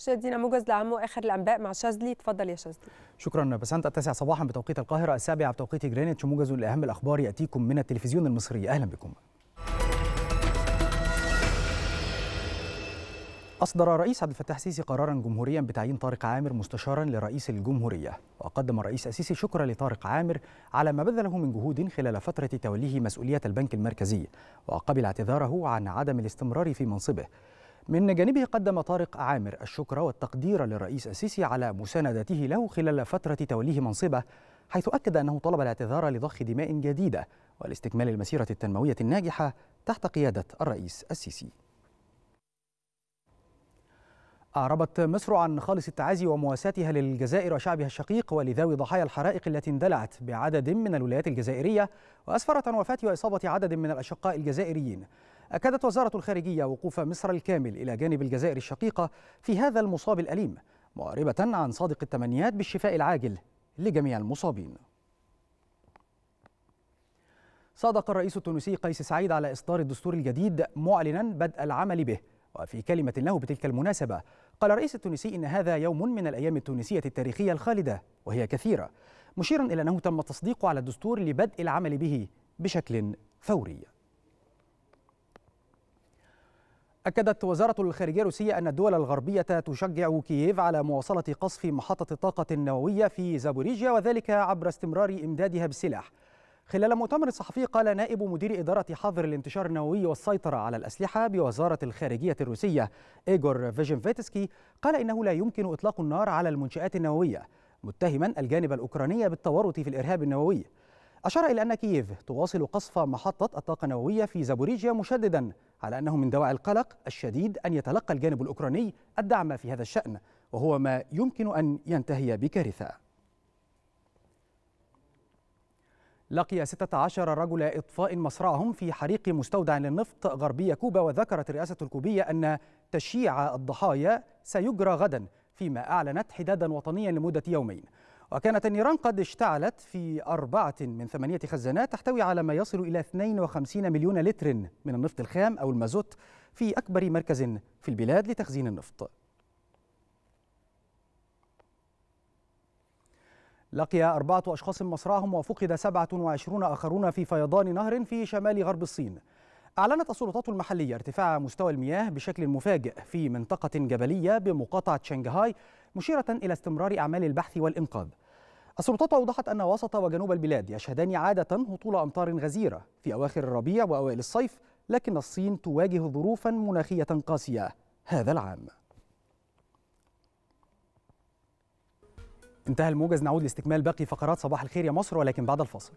مشاهدينا موجز لعمو اخر الانباء مع شاذلي تفضل يا شاذلي شكرا بسنت التاسع صباحا بتوقيت القاهرة السابعة بتوقيت جرينتش موجز لاهم الاخبار ياتيكم من التلفزيون المصري اهلا بكم أصدر رئيس عبد الفتاح السيسي قرارا جمهوريا بتعيين طارق عامر مستشارا لرئيس الجمهورية وقدم الرئيس السيسي شكرا لطارق عامر على ما بذله من جهود خلال فترة توليه مسؤولية البنك المركزي وقبل اعتذاره عن عدم الاستمرار في منصبه من جانبه قدم طارق عامر الشكر والتقدير للرئيس السيسي على مساندته له خلال فترة توليه منصبه حيث أكد أنه طلب الاعتذار لضخ دماء جديدة والاستكمال المسيرة التنموية الناجحة تحت قيادة الرئيس السيسي أعربت مصر عن خالص التعازي ومواساتها للجزائر وشعبها الشقيق ولذوي ضحايا الحرائق التي اندلعت بعدد من الولايات الجزائرية وأسفرت عن وفاة وإصابة عدد من الأشقاء الجزائريين أكدت وزارة الخارجية وقوف مصر الكامل إلى جانب الجزائر الشقيقة في هذا المصاب الأليم معربة عن صادق التمنيات بالشفاء العاجل لجميع المصابين صادق الرئيس التونسي قيس سعيد على إصدار الدستور الجديد معلنا بدء العمل به وفي كلمة له بتلك المناسبة قال الرئيس التونسي إن هذا يوم من الأيام التونسية التاريخية الخالدة وهي كثيرة مشيرا إلى أنه تم التصديق على الدستور لبدء العمل به بشكل فوري أكدت وزارة الخارجية الروسية أن الدول الغربية تشجع كييف على مواصلة قصف محطة الطاقة النووية في زابوريجيا وذلك عبر استمرار إمدادها بالسلاح خلال مؤتمر صحفي قال نائب مدير إدارة حظر الانتشار النووي والسيطرة على الأسلحة بوزارة الخارجية الروسية إيغور فيجنفيتسكي قال إنه لا يمكن إطلاق النار على المنشآت النووية متهما الجانب الأوكراني بالتورط في الإرهاب النووي أشار إلى أن كييف تواصل قصف محطة الطاقة النووية في زابوريجيا مشددا على أنه من دواعي القلق الشديد أن يتلقى الجانب الأوكراني الدعم في هذا الشأن وهو ما يمكن أن ينتهي بكارثة لقي 16 رجل إطفاء مصرعهم في حريق مستودع للنفط غربي كوبا وذكرت الرئاسة الكوبية أن تشييع الضحايا سيجرى غدا فيما أعلنت حدادا وطنيا لمدة يومين وكانت النيران قد اشتعلت في أربعة من ثمانية خزانات تحتوي على ما يصل إلى 52 مليون لتر من النفط الخام أو المازوت في أكبر مركز في البلاد لتخزين النفط لقي أربعة أشخاص مصرعهم وفقد 27 آخرون في فيضان نهر في شمال غرب الصين أعلنت السلطات المحلية ارتفاع مستوى المياه بشكل مفاجئ في منطقة جبلية بمقاطعة شنغهاي مشيرة إلى استمرار أعمال البحث والإنقاذ السلطات أوضحت أن وسط وجنوب البلاد يشهدان عادة هطول أمطار غزيرة في أواخر الربيع وأوائل الصيف لكن الصين تواجه ظروفا مناخية قاسية هذا العام انتهى الموجز نعود لاستكمال باقي فقرات صباح الخير يا مصر ولكن بعد الفاصل